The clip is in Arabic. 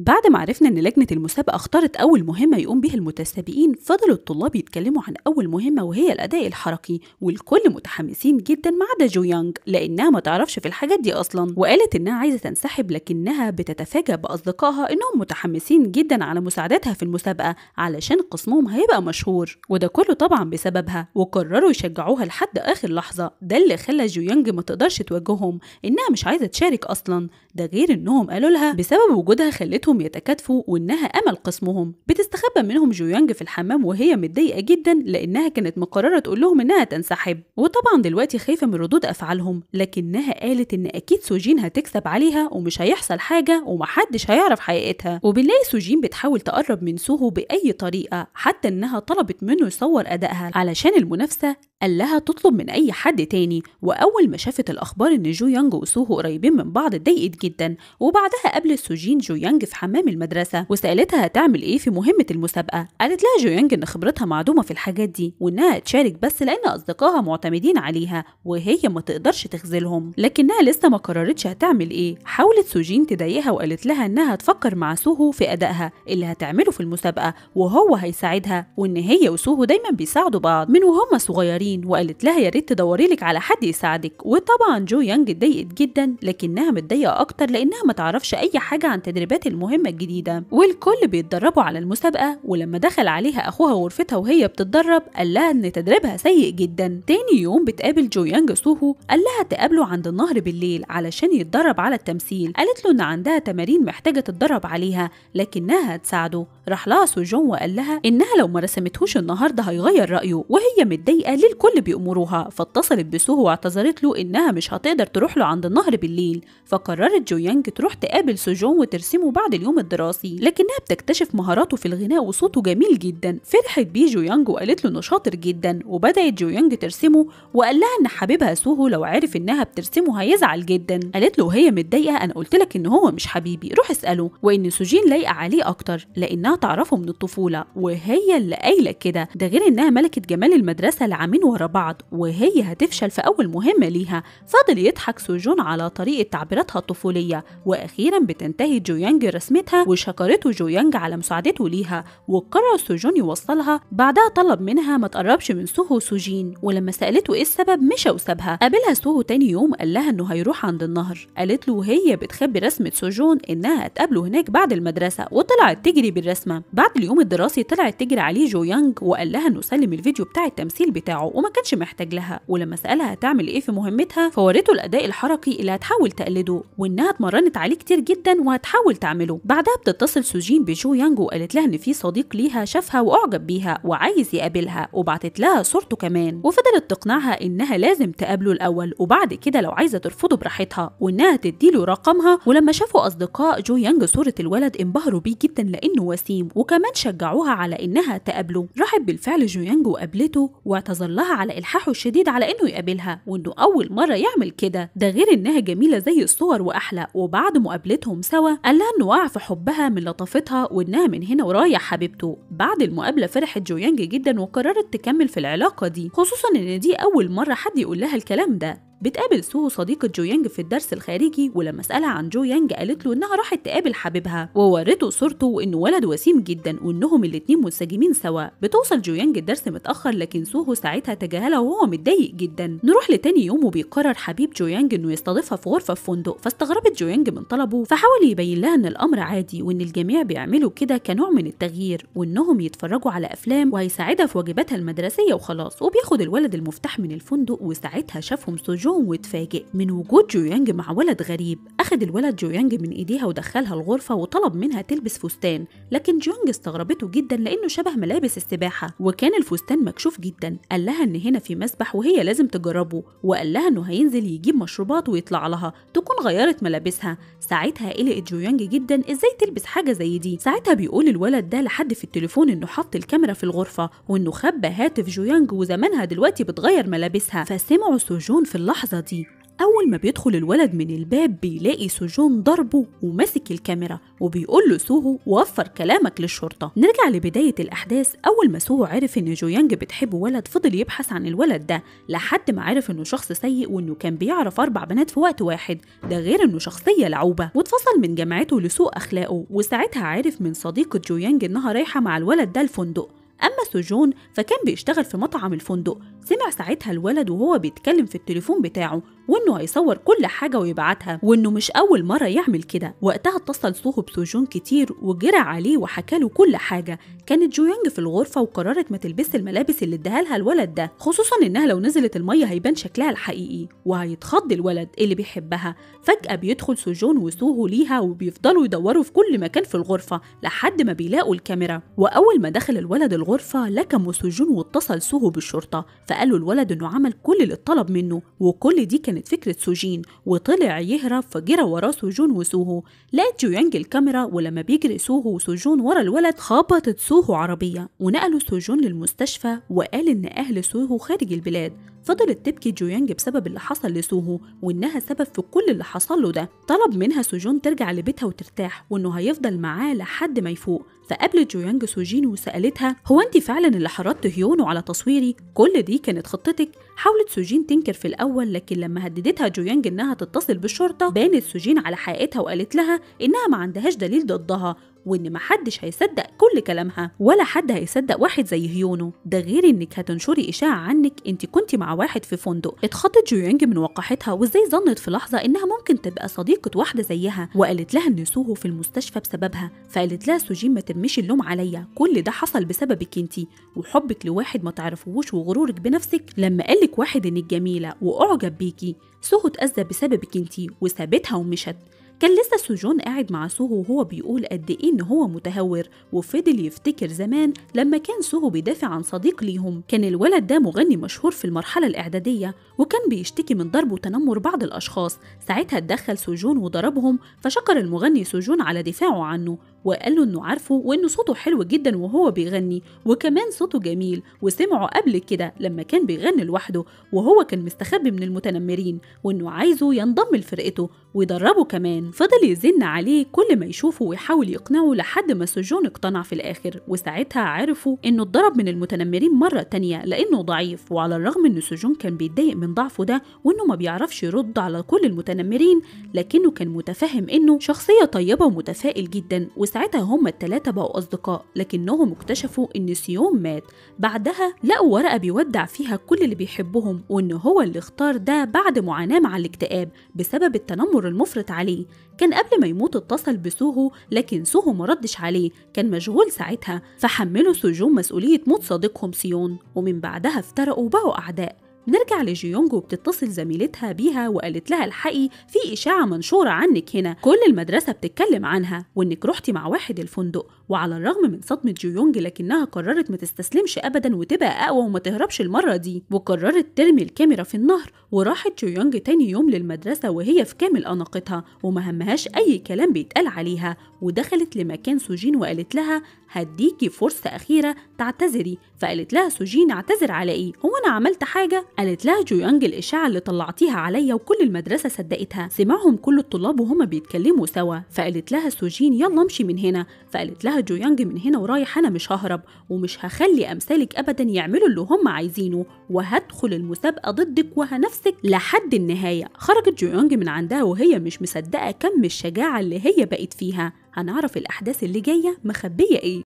بعد ما عرفنا إن لجنة المسابقة اختارت أول مهمة يقوم بها المتسابقين فضلوا الطلاب يتكلموا عن أول مهمة وهي الأداء الحركي والكل متحمسين جدا ما عدا جو يانج لأنها ما تعرفش في الحاجات دي أصلا وقالت إنها عايزة تنسحب لكنها بتتفاجأ بأصدقائها إنهم متحمسين جدا على مساعدتها في المسابقة علشان قسمهم هيبقى مشهور وده كله طبعا بسببها وقرروا يشجعوها لحد آخر لحظة ده اللي خلى جو يانج ما تقدرش تواجههم إنها مش عايزة تشارك أصلا ده غير إنهم قالوا لها بسبب وجودها خلته لقيتهم يتكاتفوا وإنها أمل قسمهم بتستخبى منهم جويانج في الحمام وهي متضايقة جدا لأنها كانت مقررة تقول لهم إنها تنسحب وطبعا دلوقتي خايفة من ردود أفعالهم لكنها قالت إن أكيد سوجين هتكسب عليها ومش هيحصل حاجة ومحدش هيعرف حقيقتها وبنلاقي سوجين بتحاول تقرب من سوهو بأي طريقة حتى إنها طلبت منه يصور أدائها علشان المنافسة قال لها تطلب من أي حد تاني وأول ما شافت الأخبار إن جو يانج وسوهو قريبين من بعض اتضايقت جدا وبعدها قابلت سوجين جو يانج في حمام المدرسة وسألتها هتعمل إيه في مهمة المسابقة قالت لها جويانج إن خبرتها معدومة في الحاجات دي وإنها تشارك بس لأن أصدقائها معتمدين عليها وهي ما تقدرش تخذلهم لكنها لسه ما قررتش هتعمل إيه حاولت سوجين تضايقها وقالت لها إنها تفكر مع سوهو في أدائها اللي هتعمله في المسابقة وهو هيساعدها وإن هي وسوهو دايما بيساعدوا بعض من وهما صغيرين وقالت لها يا ريت تدوري لك على حد يساعدك وطبعا جو يانج اتضايقت جدا لكنها متضايقة أكتر لأنها ما تعرفش أي حاجة عن تدريبات المهمة الجديدة والكل بيتدربوا على المسابقة ولما دخل عليها أخوها غرفتها وهي بتتدرب قال لها إن تدريبها سيء جدا تاني يوم بتقابل جو يانج سوهو قال لها تقابله عند النهر بالليل علشان يتدرب على التمثيل قالت له إن عندها تمارين محتاجة تتدرب عليها لكنها هتساعده راح لها سوجون وقال لها إنها لو ما رسمتهوش النهاردة هيغير رأيه وهي متضايقة للكل بيأمروها فاتصلت بسوهو واعتذرت له إنها مش هتقدر تروح له عند النهر بالليل فقررت جو يانج تروح تقابل سوجون وترسمه بعد بعد اليوم الدراسي لكنها بتكتشف مهاراته في الغناء وصوته جميل جدا فرحت بيه جويانج وقالت له انه شاطر جدا وبدات جويانج ترسمه وقال لها ان حبيبها سوهو لو عرف انها بترسمه هيزعل جدا قالت له وهي متضايقه انا قلت لك ان هو مش حبيبي روح اساله وان سوجين لايقه عليه اكتر لانها تعرفه من الطفوله وهي اللي قايله كده ده غير انها ملكه جمال المدرسه لعامين ورا بعض وهي هتفشل في اول مهمه ليها فضل يضحك سوجون على طريقه تعبيراتها الطفوليه واخيرا بتنتهي جويانج رسمتها وشكرته يانج على مساعدته ليها وقرر سوجون يوصلها بعدها طلب منها ما تقربش من سوهو سوجين ولما سالته ايه السبب مشى وسابها قابلها سوهو تاني يوم قال لها انه هيروح عند النهر قالت له وهي بتخبي رسمه سوجون انها هتقابله هناك بعد المدرسه وطلعت تجري بالرسمه بعد اليوم الدراسي طلعت تجري عليه جو يانج وقال لها انه سلم الفيديو بتاع التمثيل بتاعه وما كانش محتاج لها ولما سالها هتعمل ايه في مهمتها فورته الاداء الحركي اللي هتحاول تقلده وانها اتمرنت عليه كتير جدا وهتحاول تعمله له بعدها بتتصل سوجين بجو يانج وقالت لها ان في صديق ليها شافها واعجب بيها وعايز يقابلها وبعتت لها صورته كمان وفضلت تقنعها انها لازم تقابله الاول وبعد كده لو عايزه ترفضه براحتها وانها تديله رقمها ولما شافوا اصدقاء جو يانج صوره الولد انبهروا بيه جدا لانه وسيم وكمان شجعوها على انها تقابله راحت بالفعل جو يانج وقابلته واعتذر لها على الحاحه الشديد على انه يقابلها وانه اول مره يعمل كده ده غير انها جميله زي الصور واحلى وبعد مقابلتهم سوا قال لها انه في حبها من لطافتها وإنها من هنا ورايح حبيبته بعد المقابلة فرحت جويانج جدا وقررت تكمل في العلاقة دي خصوصا إن دي أول مرة حد يقول لها الكلام ده بتقابل سو صديقة جو يانج في الدرس الخارجي ولما سألها عن جو يانج قالت له إنها راحت تقابل حبيبها وورته صورته وإنه ولد وسيم جدا وإنهم الاتنين منسجمين سوا بتوصل جو يانج الدرس متأخر لكن سو ساعتها تجاهلها وهو متضايق جدا نروح لتاني يوم وبيقرر حبيب جو يانج إنه يستضيفها في غرفة في فندق فاستغربت جو يانج من طلبه فحاول يبين لها إن الأمر عادي وإن الجميع بيعملوا كده كنوع من التغيير وإنهم يتفرجوا على أفلام وهيساعدها في واجباتها المدرسية وخلاص وبياخد الولد المفتاح من الفندق وساعتها شافهم سو جون واتفاجئ من وجود جويانج مع ولد غريب أخد الولد جويانج من إيديها ودخلها الغرفة وطلب منها تلبس فستان لكن جونج استغربته جدا لأنه شبه ملابس السباحة وكان الفستان مكشوف جدا قال لها إن هنا في مسبح وهي لازم تجربه وقال لها إنه هينزل يجيب مشروبات ويطلع لها تكون غيرت ملابسها ساعتها قلقت جويانج جدا إزاي تلبس حاجة زي دي ساعتها بيقول الولد ده لحد في التليفون إنه حط الكاميرا في الغرفة وإنه خبى هاتف جويانج وزمانها دلوقتي بتغير ملابسها فسمعوا سوجون في اللحظة اللحظة دي أول ما بيدخل الولد من الباب بيلاقي سجون ضربه وماسك الكاميرا وبيقول له سوهو وفر كلامك للشرطة نرجع لبداية الأحداث أول ما سوهو عرف إن جويانج بتحب ولد فضل يبحث عن الولد ده لحد ما عرف إنه شخص سيء وإنه كان بيعرف أربع بنات في وقت واحد ده غير إنه شخصية لعوبة واتفصل من جامعته لسوء أخلاقه وساعتها عرف من صديقة جويانج إنها رايحة مع الولد ده الفندق أما سجون فكان بيشتغل في مطعم الفندق سمع ساعتها الولد وهو بيتكلم في التليفون بتاعه وانه هيصور كل حاجه ويبعتها وانه مش اول مره يعمل كده وقتها اتصل سوه بسوجون كتير وجرى عليه وحكى له كل حاجه كانت جويانج في الغرفه وقررت ما تلبس الملابس اللي اداها لها الولد ده خصوصا انها لو نزلت الميه هيبان شكلها الحقيقي وهيتخض الولد اللي بيحبها فجاه بيدخل سوجون وسوه ليها وبيفضلوا يدوروا في كل مكان في الغرفه لحد ما بيلاقوا الكاميرا واول ما دخل الولد الغرفه لكم سوجون واتصل سوه بالشرطه فقال له الولد انه عمل كل اللي اتطلب منه وكل دي كانت كانت فكرة سوجين وطلع يهرب فجرى وراه سوجون وسوهو لقت جويانج الكاميرا ولما بيجري سوهو وسوجون ورا الولد خبطت سوهو عربية ونقلوا سوجون للمستشفى وقال إن أهل سوهو خارج البلاد فضلت تبكي جويانج بسبب اللي حصل لسوهو وإنها سبب في كل اللي حصل له ده طلب منها سوجون ترجع لبيتها وترتاح وإنه هيفضل معاه لحد ما يفوق فقابلت جويانج سوجين وسألتها هو أنت فعلا اللي حرضت هيونو على تصويري كل دي كانت خطتك حاولت سوجين تنكر في الأول لكن لما هددتها جويانج إنها تتصل بالشرطة بانت سوجين على حقيقتها وقالت لها إنها ما عندهاش دليل ضدها وإن محدش هيصدق كل كلامها ولا حد هيصدق واحد زي هيونو ده غير إنك هتنشري إشاعة عنك أنت كنت مع واحد في فندق اتخضت جويونج من وقاحتها وإزاي ظنت في لحظة إنها ممكن تبقى صديقة واحدة زيها وقالت لها إن سوهو في المستشفى بسببها فقالت لها سوجين ما ترميش اللوم عليا كل ده حصل بسببك أنت وحبك لواحد ما تعرفهوش وغرورك بنفسك لما قالك واحد إنك جميلة وأعجب بيكي سوهو اتأذى بسببك أنت وسابتها ومشت كان لسه سجون قاعد مع سوهو وهو بيقول قد إيه إن هو متهور وفضل يفتكر زمان لما كان سوهو بيدافع عن صديق ليهم كان الولد ده مغني مشهور في المرحلة الإعدادية وكان بيشتكي من ضرب وتنمر بعض الأشخاص ساعتها اتدخل سجون وضربهم فشكر المغني سجون على دفاعه عنه وقال له انه عارفه وانه صوته حلو جدا وهو بيغني وكمان صوته جميل وسمعه قبل كده لما كان بيغني لوحده وهو كان مستخبي من المتنمرين وانه عايزه ينضم لفرقته ويدربه كمان فضل يزن عليه كل ما يشوفه ويحاول يقنعه لحد ما سجون اقتنع في الاخر وساعتها عرفوا انه اتضرب من المتنمرين مره تانية لانه ضعيف وعلى الرغم ان سجون كان بيتضايق من ضعفه ده وانه ما بيعرفش يرد على كل المتنمرين لكنه كان متفهم انه شخصيه طيبه ومتفائل جدا وساعتها هما التلاتة بقوا أصدقاء لكنهم اكتشفوا إن سيوم مات بعدها لقوا ورقة بيودع فيها كل اللي بيحبهم وإن هو اللي اختار ده بعد معاناة مع الاكتئاب بسبب التنمر المفرط عليه كان قبل ما يموت اتصل بسوهو لكن سوهو مردش عليه كان مشغول ساعتها فحملوا سوجون مسؤولية موت صديقهم سيون ومن بعدها افترقوا وبقوا أعداء نرجع لجيونج وبتتصل زميلتها بيها وقالت لها الحقي في إشاعة منشورة عنك هنا كل المدرسة بتتكلم عنها وإنك رحتي مع واحد الفندق وعلى الرغم من صدمة جويونج لكنها قررت ما تستسلمش أبدا وتبقى أقوى وما تهربش المرة دي وقررت ترمي الكاميرا في النهر وراحت جويونج تاني يوم للمدرسة وهي في كامل أناقتها وما همهاش أي كلام بيتقال عليها ودخلت لمكان سوجين وقالت لها هديكي فرصة أخيرة تعتذري فقالت لها سوجين اعتذر على إيه هو أنا عملت حاجة قالت لها جويونج الإشاعة اللي طلعتيها عليا وكل المدرسة صدقتها سمعهم كل الطلاب وهما بيتكلموا سوا فقالت لها سوجين يلا امشي من هنا فقالت لها جو جويانج من هنا ورايح أنا مش ههرب ومش هخلي أمثالك أبدا يعملوا اللي هم عايزينه وهدخل المسابقة ضدك وهنفسك لحد النهاية خرجت يانج من عندها وهي مش مصدقة كم الشجاعة اللي هي بقت فيها هنعرف الأحداث اللي جاية مخبية إيه